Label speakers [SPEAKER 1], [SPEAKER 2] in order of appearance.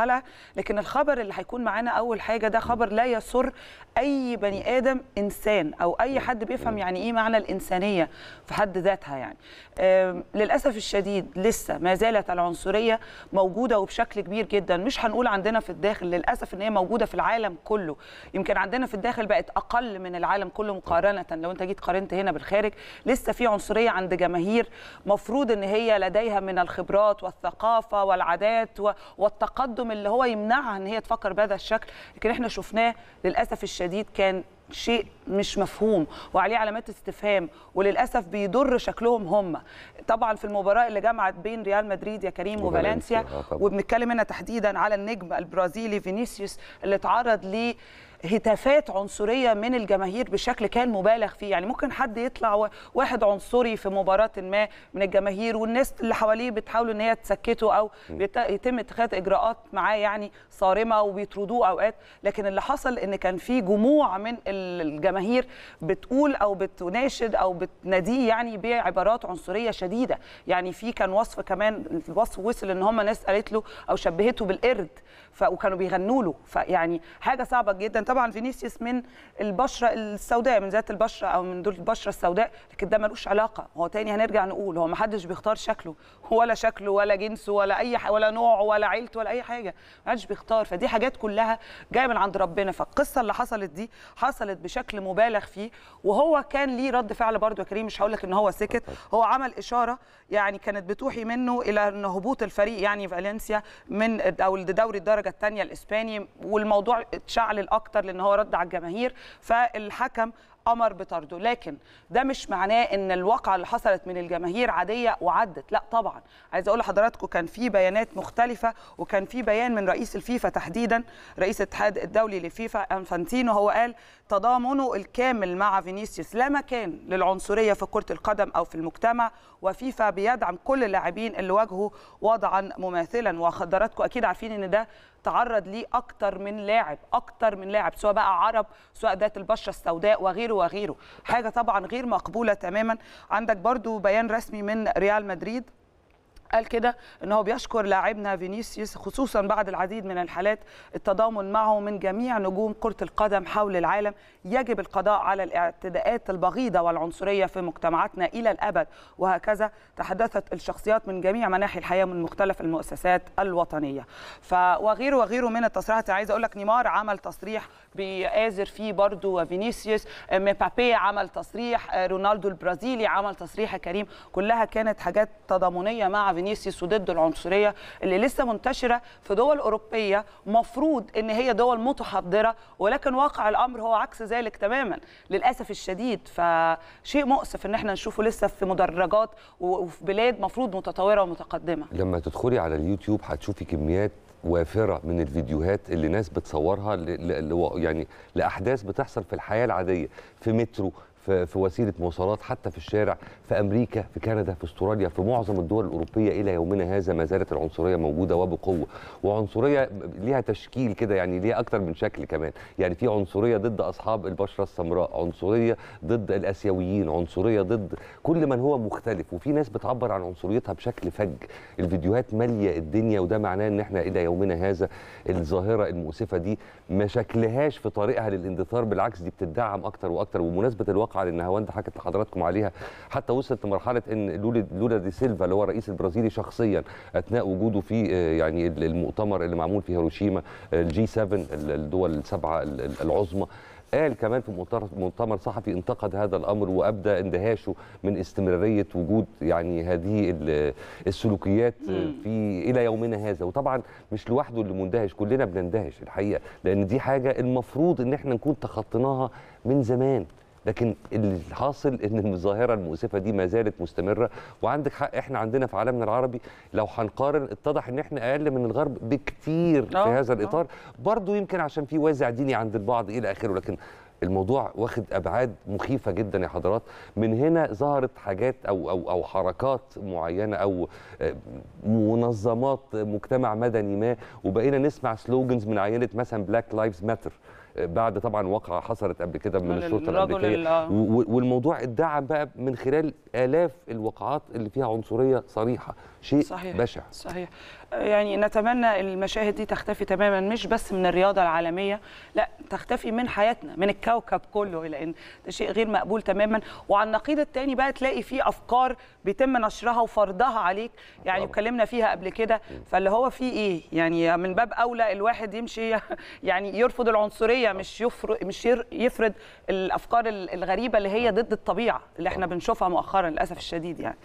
[SPEAKER 1] مرحله لكن الخبر اللي هيكون معانا اول حاجه ده خبر لا يسر اي بني ادم انسان او اي حد بيفهم يعني ايه معنى الانسانيه في حد ذاتها يعني للاسف الشديد لسه ما زالت العنصريه موجوده وبشكل كبير جدا مش هنقول عندنا في الداخل للاسف ان هي موجوده في العالم كله يمكن عندنا في الداخل بقت اقل من العالم كله مقارنه لو انت جيت قارنت هنا بالخارج لسه في عنصريه عند جماهير مفروض ان هي لديها من الخبرات والثقافه والعادات والتقدم التقدم اللي هو يمنعها ان هي تفكر بهذا الشكل لكن احنا شفناه للاسف الشديد كان شيء مش مفهوم وعليه علامات استفهام وللاسف بيضر شكلهم هم طبعا في المباراه اللي جمعت بين ريال مدريد يا كريم وفالنسيا آه وبنتكلم هنا تحديدا على النجم البرازيلي فينيسيوس اللي اتعرض ليه هتافات عنصريه من الجماهير بشكل كان مبالغ فيه يعني ممكن حد يطلع واحد عنصري في مباراه ما من الجماهير والناس اللي حواليه بتحاول ان هي تسكته او يتم اتخاذ اجراءات معاه يعني صارمه وبيطردوه اوقات لكن اللي حصل ان كان في جموع من الجماهير بتقول او بتناشد او بتناديه يعني بعبارات عنصريه شديده يعني في كان وصف كمان الوصف وصل ان هم ناس قالت له او شبهته بالقرد وكانوا بيغنوا له فيعني حاجه صعبه جدا طبعا طبعا فينيسيوس من البشره السوداء من ذات البشره او من دول البشره السوداء لكن ده ملوش علاقه هو تاني هنرجع نقول هو ما حدش بيختار شكله ولا شكله ولا جنسه ولا اي ولا نوعه ولا عيلته ولا اي حاجه ما حدش بيختار فدي حاجات كلها جايه من عند ربنا فالقصه اللي حصلت دي حصلت بشكل مبالغ فيه وهو كان ليه رد فعل برضه يا كريم مش هقول لك ان هو سكت هو عمل اشاره يعني كانت بتوحي منه الى ان هبوط الفريق يعني فالنسيا من او دوري الدرجه الثانيه الاسباني والموضوع اتشعل اكتر اكتر لان هو رد على الجماهير فالحكم امر بطرده لكن ده مش معناه ان الواقعه اللي حصلت من الجماهير عاديه وعدت لا طبعا عايز اقول لحضراتكم كان في بيانات مختلفه وكان في بيان من رئيس الفيفا تحديدا رئيس الاتحاد الدولي للفيفا انفانتينو هو قال تضامنه الكامل مع فينيسيوس لا مكان للعنصريه في كره القدم او في المجتمع وفيفا بيدعم كل اللاعبين اللي واجهوا وضعا مماثلا وخدراتكم اكيد عارفين ان ده تعرض ليه اكتر من لاعب اكتر من لاعب سواء بقى عرب سواء ذات البشره السوداء وغيره وغيره حاجه طبعا غير مقبوله تماما عندك برضو بيان رسمي من ريال مدريد قال كده ان هو بيشكر لاعبنا فينيسيوس خصوصا بعد العديد من الحالات التضامن معه من جميع نجوم كره القدم حول العالم يجب القضاء على الاعتداءات البغيضه والعنصريه في مجتمعاتنا الى الابد وهكذا تحدثت الشخصيات من جميع مناحي الحياه من مختلف المؤسسات الوطنيه ف وغيره وغيره من التصريحات عايز اقول لك نيمار عمل تصريح بيآزر فيه برضه فينيسيوس مبابي عمل تصريح رونالدو البرازيلي عمل تصريح كريم كلها كانت حاجات تضامنيه مع فينيسيوس وضد العنصريه اللي لسه منتشره في دول اوروبيه مفروض ان هي دول متحضره ولكن واقع الامر هو عكس ذلك تماما للاسف الشديد فشيء مؤسف ان احنا نشوفه لسه في مدرجات وفي بلاد مفروض متطوره ومتقدمه
[SPEAKER 2] لما تدخلي على اليوتيوب هتشوفي كميات وافره من الفيديوهات اللي ناس بتصورها ل... ل... يعني لاحداث بتحصل في الحياه العاديه في مترو في, في وسيله مواصلات حتى في الشارع في امريكا في كندا في استراليا في معظم الدول الاوروبيه الى يومنا هذا ما زالت العنصريه موجوده وبقوه وعنصريه ليها تشكيل كده يعني ليها اكتر من شكل كمان يعني في عنصريه ضد اصحاب البشره السمراء عنصريه ضد الاسيويين عنصريه ضد كل من هو مختلف وفي ناس بتعبر عن عنصريتها بشكل فج الفيديوهات ماليه الدنيا وده معناه ان احنا الى يومنا هذا الظاهره المؤسفه دي ما شكلهاش في طريقها للاندثار بالعكس دي بتدعم اكتر واكتر ومناسبه الواقع على النهاوند حكت لحضراتكم عليها حتى وصلت لمرحله ان لولا لولا دي سيلفا اللي هو الرئيس البرازيلي شخصيا اثناء وجوده في آه، يعني المؤتمر اللي معمول في هيروشيما الجي 7 الدول السبعه العظمى قال كمان في مؤتمر صحفي انتقد هذا الامر وابدى اندهاشه من استمراريه وجود يعني هذه السلوكيات في الى يومنا هذا وطبعا مش لوحده اللي مندهش كلنا بنندهش الحقيقه لان دي حاجه المفروض ان احنا نكون تخطيناها من زمان لكن الحاصل ان الظاهره المؤسفه دي ما زالت مستمره وعندك حق احنا عندنا في عالمنا العربي لو هنقارن اتضح ان احنا اقل من الغرب بكتير في آه، هذا آه. الاطار برضه يمكن عشان في وازع ديني عند البعض الى اخره لكن الموضوع واخد ابعاد مخيفه جدا يا حضرات من هنا ظهرت حاجات او او او حركات معينه او آه، منظمات مجتمع مدني ما وبقينا نسمع سلوجنز من عينه مثلا بلاك لايفز ماتر بعد طبعا وقعه حصلت قبل كده من الشرطه الامريكيه آه. والموضوع اتدعم بقى من خلال الاف الوقعات اللي فيها عنصريه صريحه شيء صحيح. بشع
[SPEAKER 1] صحيح يعني نتمنى المشاهد دي تختفي تماما مش بس من الرياضه العالميه لا تختفي من حياتنا من الكوكب كله لان ده شيء غير مقبول تماما وعلى النقيض الثاني بقى تلاقي فيه افكار بيتم نشرها وفرضها عليك يعني اتكلمنا فيها قبل كده فاللي هو في ايه يعني من باب اولى الواحد يمشي يعني يرفض العنصريه الشخصيه مش يفرض مش يفرض الافكار الغريبه اللي هي ضد الطبيعه اللي احنا بنشوفها مؤخرا للاسف الشديد يعني